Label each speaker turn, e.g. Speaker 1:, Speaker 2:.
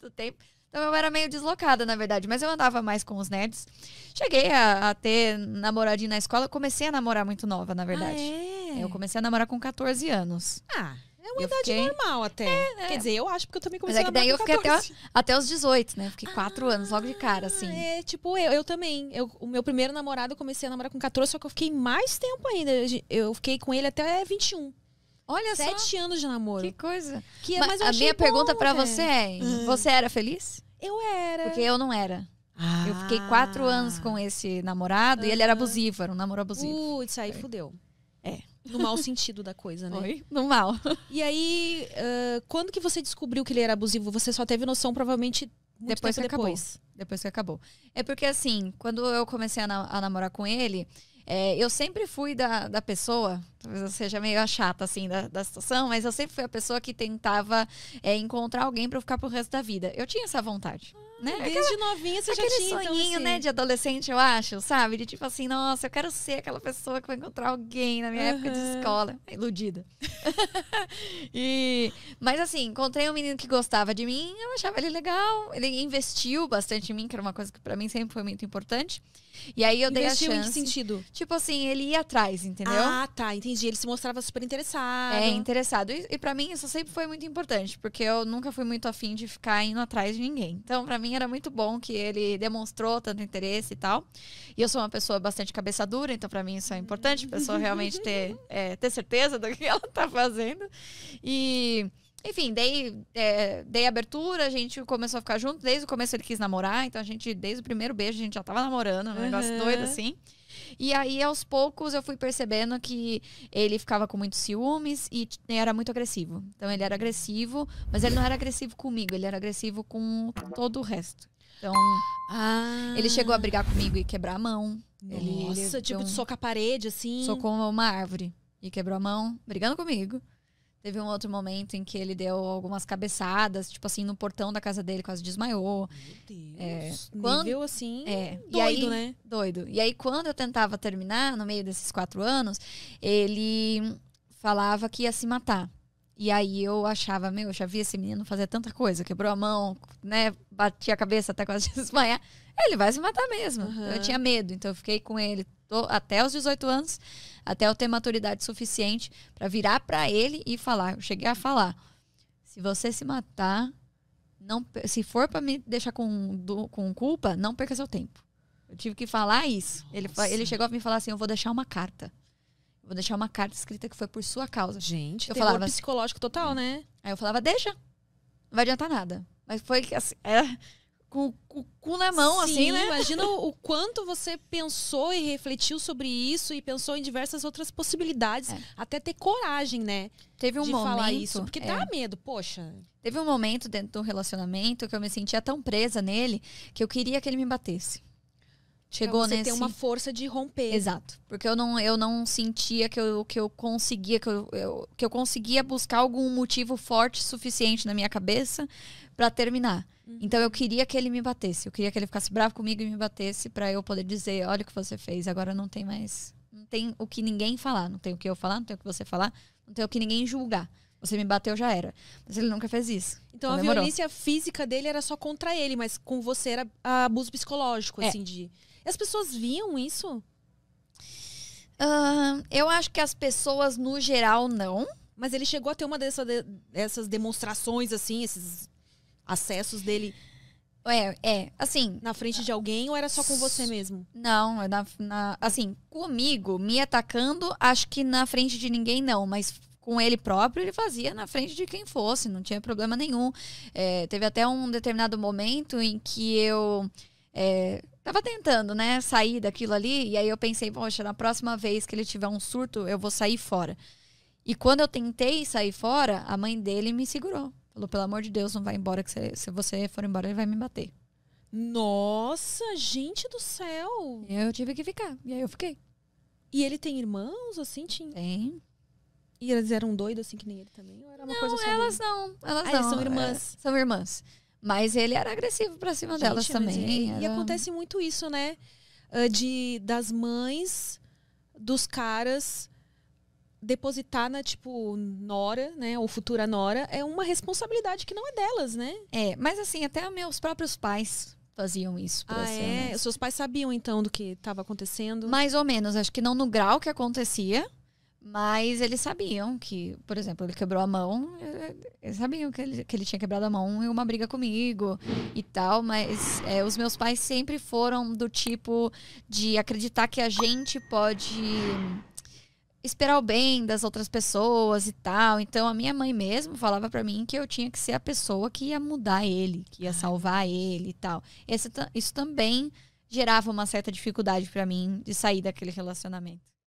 Speaker 1: muito tempo. Então eu era meio deslocada, na verdade, mas eu andava mais com os nerds. Cheguei a, a ter namoradinho na escola, comecei a namorar muito nova, na verdade. Ah, é? Eu comecei a namorar com 14 anos. Ah, é uma eu idade fiquei... normal até. É, é. Quer dizer, eu
Speaker 2: acho, porque eu também comecei Mas é que daí eu fiquei até,
Speaker 1: até os 18, né? Fiquei ah, quatro anos logo de cara, assim. É, tipo, eu, eu também. Eu, o meu
Speaker 2: primeiro namorado eu comecei a namorar com 14, só que eu fiquei mais tempo ainda. Eu fiquei com ele até 21. Olha Sete só. Sete anos de namoro. Que coisa. Que, é mas, mas a minha bom, tipo pergunta para você é:
Speaker 1: hum. você era feliz? Eu era. Porque eu não era. Ah. Eu fiquei quatro anos com esse namorado e ele era abusivo, era um namoro abusivo. isso aí Foi. fudeu. É. No mau sentido da
Speaker 2: coisa, né? Oi? no mal. E aí, uh, quando que você descobriu que ele era abusivo? Você só teve noção, provavelmente, depois que depois. acabou.
Speaker 1: Depois que acabou. É porque, assim, quando eu comecei a, na a namorar com ele, é, eu sempre fui da, da pessoa talvez eu seja meio a chata assim da, da situação, mas eu sempre fui a pessoa que tentava é, encontrar alguém para ficar pro resto da vida. Eu tinha essa vontade. Ah, né? É Desde aquela, novinha você já tinha. Aquele então, sonhinho, então, assim... né, de adolescente, eu acho, sabe? De tipo assim, nossa, eu quero ser aquela pessoa que vai encontrar alguém na minha uhum. época de escola. É iludida. e... Mas assim, encontrei um menino que gostava de mim, eu achava ele legal. Ele investiu bastante em mim, que era uma coisa que para mim sempre foi muito importante. E aí eu investiu dei a chance. Investiu em que sentido? Tipo assim, ele ia atrás, entendeu? Ah, tá, entendi e Ele se mostrava super é, interessado. É, interessado. E, e para mim isso sempre foi muito importante, porque eu nunca fui muito afim de ficar indo atrás de ninguém. Então, para mim era muito bom que ele demonstrou tanto interesse e tal. E eu sou uma pessoa bastante cabeça dura, então para mim isso é importante, a pessoa realmente ter, é, ter certeza do que ela tá fazendo. E enfim, dei, é, dei abertura, a gente começou a ficar junto. Desde o começo ele quis namorar, então a gente, desde o primeiro beijo, a gente já tava namorando, um uhum. negócio doido assim. E aí, aos poucos, eu fui percebendo que ele ficava com muitos ciúmes e era muito agressivo. Então, ele era agressivo, mas ele não era agressivo comigo, ele era agressivo com todo o resto. Então, ah. ele chegou a brigar comigo e quebrar a mão. Nossa, ele, tipo, então, soca a parede, assim. Socou uma árvore e quebrou a mão, brigando comigo. Teve um outro momento em que ele deu algumas cabeçadas, tipo assim, no portão da casa dele, quase desmaiou. Meu Deus. É, quando, nível assim, é, doido, e aí, né? Doido. E aí, quando eu tentava terminar, no meio desses quatro anos, ele falava que ia se matar. E aí eu achava, meu, eu já vi esse menino fazer tanta coisa. Quebrou a mão, né? Batia a cabeça até quase desmaiar. Ele vai se matar mesmo. Uhum. Eu tinha medo, então eu fiquei com ele até os 18 anos, até eu ter maturidade suficiente para virar para ele e falar. Eu cheguei a falar: se você se matar, não, se for para me deixar com, do, com culpa, não perca seu tempo. Eu tive que falar isso. Ele, ele chegou a me falar assim: eu vou deixar uma carta. vou deixar uma carta escrita que foi por sua causa. Gente, eu falava assim, psicológico total, né? Aí eu falava: deixa. Não vai adiantar nada. Mas foi que assim. Era é, com, com o cu na mão, Sim, assim, né? Imagina o
Speaker 2: quanto você pensou e refletiu sobre isso e pensou em diversas outras possibilidades, é. até ter coragem, né? Teve um de momento. falar isso. Porque é. dá
Speaker 1: medo, poxa. Teve um momento dentro do relacionamento que eu me sentia tão presa nele que eu queria que ele me batesse. Chegou pra você nesse... ter uma força de romper. Exato. Porque eu não, eu não sentia que eu, que eu conseguia, que eu, eu que eu conseguia buscar algum motivo forte suficiente na minha cabeça para terminar. Uhum. Então eu queria que ele me batesse. Eu queria que ele ficasse bravo comigo e me batesse para eu poder dizer, olha o que você fez, agora não tem mais. Não tem o que ninguém falar, não tem o que eu falar, não tem o que você falar, não tem o que ninguém julgar. Você me bateu, já era. Mas ele nunca fez isso. Então, então a demorou. violência física
Speaker 2: dele era só contra ele, mas com você era abuso psicológico, é. assim, de. E as pessoas viam isso? Uh, eu acho que as pessoas, no geral, não. Mas ele chegou a ter uma dessa, dessas demonstrações, assim, esses acessos
Speaker 1: dele. É, é, assim. Na frente de alguém ou era só com você mesmo? Não, é na, na, assim, comigo, me atacando, acho que na frente de ninguém não, mas com ele próprio, ele fazia na frente de quem fosse, não tinha problema nenhum. É, teve até um determinado momento em que eu é, tava tentando, né, sair daquilo ali, e aí eu pensei, poxa, na próxima vez que ele tiver um surto, eu vou sair fora. E quando eu tentei sair fora, a mãe dele me segurou. Falou, pelo amor de Deus, não vai embora, que se, se você for embora, ele vai me bater.
Speaker 2: Nossa, gente do céu! Eu tive que ficar, e aí eu fiquei. E ele tem irmãos, assim? Tinha... Tem. E elas eram doidas assim que nem ele também? Ou era uma não, coisa só elas não. Elas ah, não. são irmãs. É. São irmãs. Mas ele era agressivo pra cima Gente, delas também. E, era... e, acontece muito isso, né? Ah, de, das mães dos caras depositar na, tipo, nora, né? Ou futura nora. É uma responsabilidade que não é delas, né? É, mas
Speaker 1: assim, até meus próprios pais faziam isso. Ah, é? Seus pais sabiam, então, do que estava acontecendo? Mais ou menos. Acho que não no grau que acontecia, mas eles sabiam que, por exemplo, ele quebrou a mão, é, é, eles sabiam que ele, que ele tinha quebrado a mão em uma briga comigo e tal, mas é, os meus pais sempre foram do tipo de acreditar que a gente pode esperar o bem das outras pessoas e tal. Então a minha mãe mesmo falava para mim que eu tinha que ser a pessoa que ia mudar ele, que ia salvar ele e tal. Esse, isso também gerava uma certa dificuldade para mim de sair daquele relacionamento.